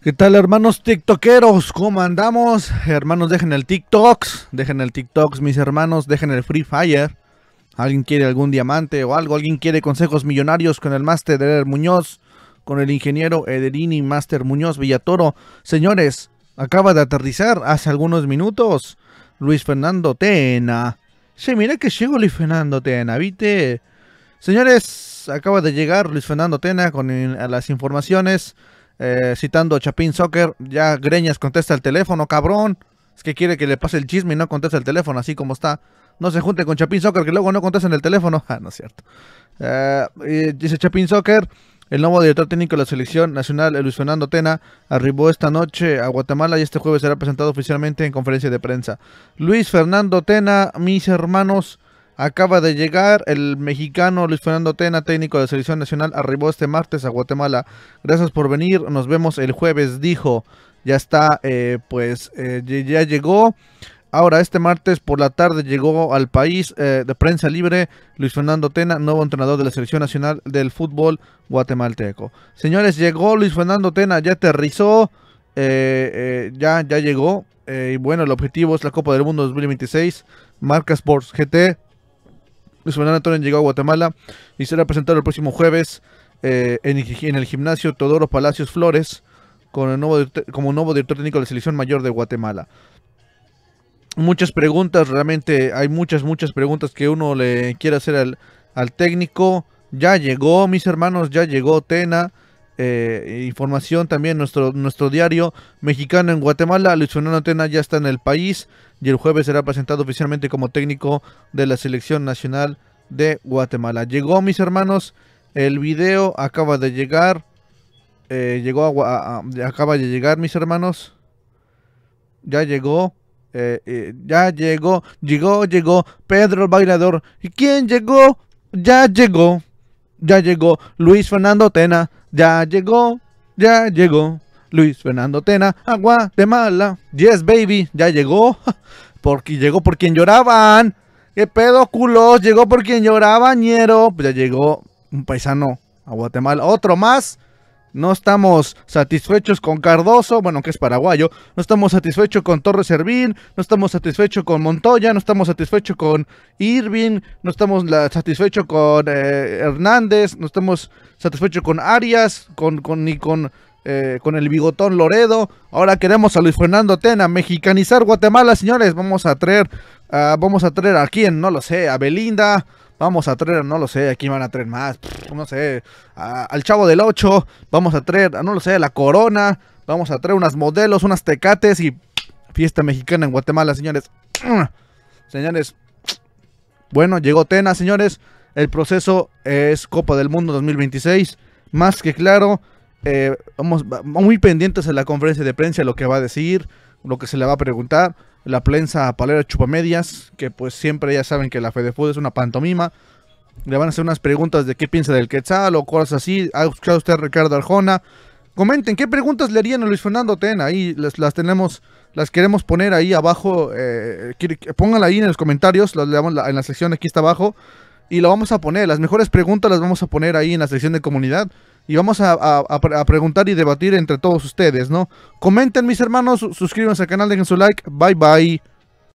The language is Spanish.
¿Qué tal hermanos TikTokeros? ¿Cómo andamos? Hermanos, dejen el TikToks, dejen el TikToks, mis hermanos, dejen el Free Fire. ¿Alguien quiere algún diamante o algo? ¿Alguien quiere consejos millonarios con el Master Muñoz? con el ingeniero Ederini Master Muñoz Villatoro. Señores, acaba de aterrizar hace algunos minutos Luis Fernando Tena. Che, mira que llegó Luis Fernando Tena, ¿viste? Señores, acaba de llegar Luis Fernando Tena con eh, las informaciones. Eh, citando a Chapín Soccer, ya Greñas contesta el teléfono, cabrón. Es que quiere que le pase el chisme y no contesta el teléfono, así como está. No se junte con Chapín Soccer, que luego no contesta en el teléfono. Ah, no es cierto. Eh, dice Chapín Soccer, el nuevo director técnico de la selección nacional, Luis Fernando Tena, arribó esta noche a Guatemala y este jueves será presentado oficialmente en conferencia de prensa. Luis Fernando Tena, mis hermanos, acaba de llegar. El mexicano Luis Fernando Tena, técnico de la selección nacional, arribó este martes a Guatemala. Gracias por venir, nos vemos el jueves, dijo. Ya está, eh, pues eh, ya llegó. Ahora, este martes por la tarde llegó al país eh, de prensa libre Luis Fernando Tena, nuevo entrenador de la Selección Nacional del Fútbol Guatemalteco. Señores, llegó Luis Fernando Tena, ya aterrizó, eh, eh, ya, ya llegó. y bueno, el objetivo es la Copa del Mundo 2026, Marca Sports GT. Luis Fernando Tena llegó a Guatemala y será presentado el próximo jueves en, el gimnasio Todoro Palacios Flores nuevo, como nuevo director técnico de la Selección Mayor de Guatemala muchas preguntas, realmente hay muchas, muchas preguntas que uno le quiere hacer al, técnico. Ya llegó, mis hermanos, ya llegó Tena. Eh, información también, nuestro, nuestro diario mexicano en Guatemala, Luis Fernando Tena ya está en el país y el jueves será presentado oficialmente como técnico de la selección nacional de Guatemala. Llegó, mis hermanos, el video acaba de llegar. Eh, llegó acaba de llegar, mis hermanos. Ya llegó. Eh, eh, ya llegó, llegó, llegó Pedro el bailador. ¿Y quién llegó? Ya llegó, ya llegó Luis Fernando Tena. Ya llegó, ya llegó Luis Fernando Tena. Agua de Yes, baby, ya llegó. Porque llegó por quien lloraban. ¿Qué pedo, culos? Llegó por quien lloraban, pues ya llegó un paisano a Guatemala. Otro más. No estamos satisfechos con Cardoso, bueno, que es paraguayo. No estamos satisfechos con Torres Servín. No estamos satisfechos con Montoya. No estamos satisfechos con Irving. No estamos satisfechos con eh, Hernández. No estamos satisfechos con Arias. Con, con, ni eh, con, el bigotón Loredo. Ahora queremos a Luis Fernando Tena. Mexicanizar Guatemala, señores. Vamos a traer. vamos a traer a quién, no lo sé. A Belinda. Vamos a traer, no lo sé, aquí van a traer más, no sé, al Chavo del 8, vamos a traer, no lo sé, la Corona, vamos a traer unas modelos, unas tecates y fiesta mexicana en Guatemala, señores. Señores, bueno, llegó Tena, señores, el proceso es Copa del Mundo 2026, más que claro, eh, vamos muy pendientes en la conferencia de prensa, lo que va a decir lo que se le va a preguntar, la prensa palera chupamedias, que pues siempre ya saben que la Food es una pantomima, le van a hacer unas preguntas de qué piensa del Quetzal o cosas así, ha escuchado usted a Ricardo Arjona, comenten qué preguntas le harían a Luis Fernando Tena, ahí las, las tenemos, las queremos poner ahí abajo, eh, pónganla ahí en los comentarios, las leamos en la sección aquí está abajo, y lo vamos a poner, las mejores preguntas las vamos a poner ahí en la sección de comunidad, y vamos a, preguntar y debatir entre todos ustedes, ¿no? Comenten, mis hermanos, suscríbanse al canal, dejen su like. Bye, bye.